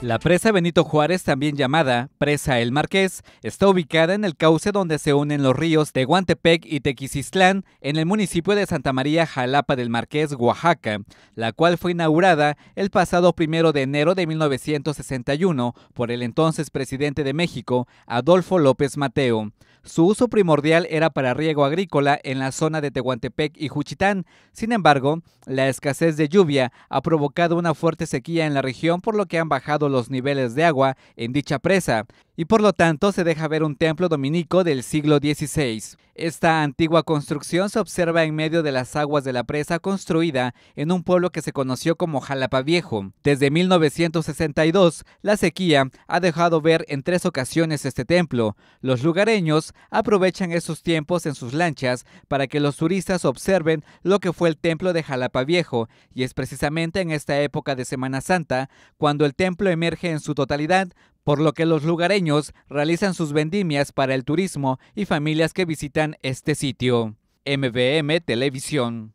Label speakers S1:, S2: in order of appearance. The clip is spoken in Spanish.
S1: La presa Benito Juárez, también llamada Presa El Marqués, está ubicada en el cauce donde se unen los ríos de y Tequisistlán, en el municipio de Santa María Jalapa del Marqués, Oaxaca, la cual fue inaugurada el pasado primero de enero de 1961 por el entonces presidente de México, Adolfo López Mateo. Su uso primordial era para riego agrícola en la zona de Tehuantepec y Juchitán. Sin embargo, la escasez de lluvia ha provocado una fuerte sequía en la región, por lo que han bajado los niveles de agua en dicha presa, y por lo tanto se deja ver un templo dominico del siglo XVI. Esta antigua construcción se observa en medio de las aguas de la presa construida en un pueblo que se conoció como Jalapa Viejo. Desde 1962, la sequía ha dejado ver en tres ocasiones este templo. Los lugareños aprovechan esos tiempos en sus lanchas para que los turistas observen lo que fue el templo de Jalapa Viejo, y es precisamente en esta época de Semana Santa cuando el templo emerge en su totalidad por lo que los lugareños realizan sus vendimias para el turismo y familias que visitan este sitio. MBM Televisión.